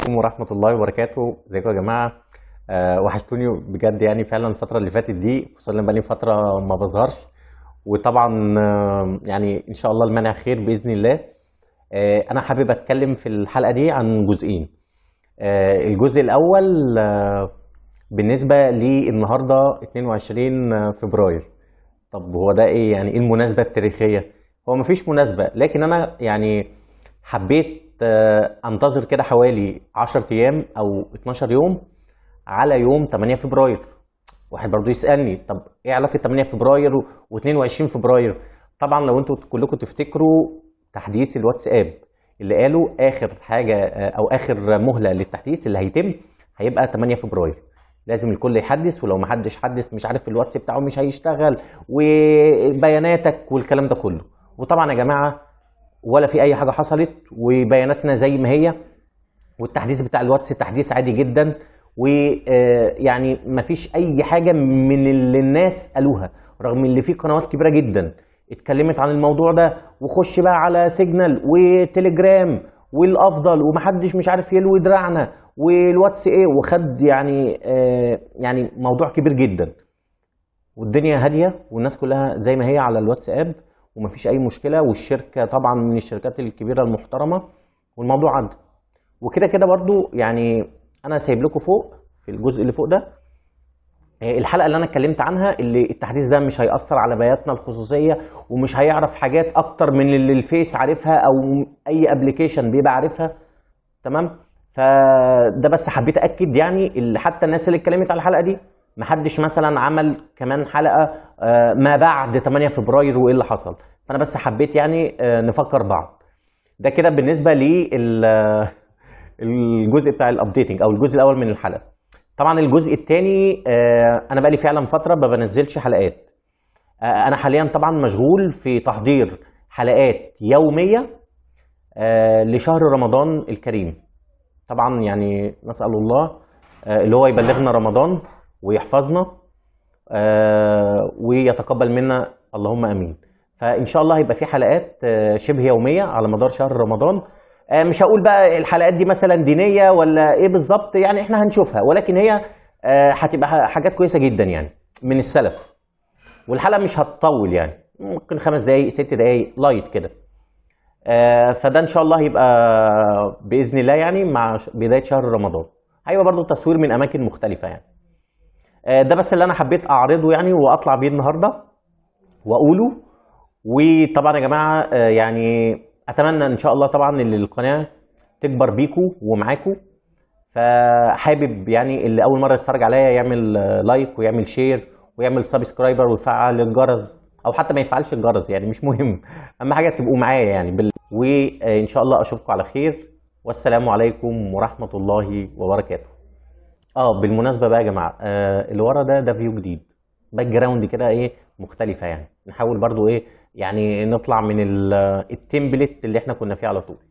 عليكم ورحمه الله وبركاته ازيكم يا جماعه أه وحشتوني بجد يعني فعلا الفتره اللي فاتت دي خصوصا لما بقالي فتره ما بظهرش وطبعا آه، يعني ان شاء الله المنع خير باذن الله أه انا حابب اتكلم في الحلقه دي عن جزئين أه الجزء الاول آه، بالنسبة بالنسبه للنهارده 22 فبراير طب هو ده ايه يعني ايه المناسبه التاريخيه هو مفيش مناسبه لكن انا يعني حبيت آه، انتظر كده حوالي 10 ايام او 12 يوم على يوم 8 فبراير واحد برضو يسالني طب ايه علاقه 8 فبراير و22 فبراير طبعا لو انتوا كلكم تفتكروا تحديث الواتساب اللي قالوا اخر حاجه آه، او اخر مهله للتحديث اللي هيتم هيبقى 8 فبراير لازم الكل يحدث ولو ما حدش حدث مش عارف الواتس بتاعه مش هيشتغل وبياناتك والكلام ده كله وطبعا يا جماعه ولا في اي حاجه حصلت وبياناتنا زي ما هي والتحديث بتاع الواتس تحديث عادي جدا ويعني آه، مفيش اي حاجه من اللي الناس قالوها رغم ان في قنوات كبيره جدا اتكلمت عن الموضوع ده وخش بقى على سيجنال وتليجرام والافضل ومحدش مش عارف يلوي دراعنا والواتس ايه وخد يعني آه يعني موضوع كبير جدا والدنيا هاديه والناس كلها زي ما هي على الواتساب ومفيش اي مشكله والشركه طبعا من الشركات الكبيره المحترمه والموضوع عدى وكده كده برضو يعني انا سايب لكم فوق في الجزء اللي فوق ده آه، الحلقه اللي انا اتكلمت عنها اللي التحديث ده مش هياثر على بياناتنا الخصوصيه ومش هيعرف حاجات اكتر من اللي الفيس عارفها او اي ابلكيشن بيبقى عارفها تمام فده بس حبيت اكد يعني حتى الناس اللي اتكلمت على الحلقه دي محدش مثلا عمل كمان حلقه آه، ما بعد 8 فبراير وايه اللي حصل فانا بس حبيت يعني آه، نفكر بعض ده كده بالنسبه لل آه، الجزء بتاع الابديتنج او الجزء الاول من الحلقه طبعا الجزء الثاني انا بقالي فعلا فتره ما بنزلش حلقات انا حاليا طبعا مشغول في تحضير حلقات يوميه لشهر رمضان الكريم طبعا يعني نسال الله اللي هو يبلغنا رمضان ويحفظنا آه، ويتقبل منا اللهم امين فان شاء الله هيبقى في حلقات آه، شبه يوميه على مدار شهر رمضان آه، مش هقول بقى الحلقات دي مثلا دينيه ولا ايه بالظبط يعني احنا هنشوفها ولكن هي هتبقى حاجات كويسه جدا يعني من السلف والحلقه مش هتطول يعني ممكن خمس دقائق ست دقائق لايت كده فده ان شاء الله هيبقى باذن الله يعني مع بدايه شهر رمضان هيبقى برضو تصوير من اماكن مختلفه يعني آه، ده بس اللي انا حبيت اعرضه يعني واطلع بيه النهارده واقوله وطبعا يا جماعه آه، يعني اتمنى ان شاء الله طبعا ان القناه تكبر بيكو ومعاكو فحابب يعني اللي اول مره يتفرج عليا يعمل آه، لايك ويعمل شير ويعمل سبسكرايبر ويفعل الجرس او حتى ما يفعلش الجرس يعني مش مهم اهم حاجه تبقوا معايا يعني بال... وان شاء الله اشوفكم على خير والسلام عليكم ورحمه الله وبركاته اه بالمناسبه بقى يا جماعه آه اللي ورا ده ده فيو جديد باك جراوند كده ايه مختلفه يعني نحاول برضو ايه يعني نطلع من التمبلت اللي احنا كنا فيه على طول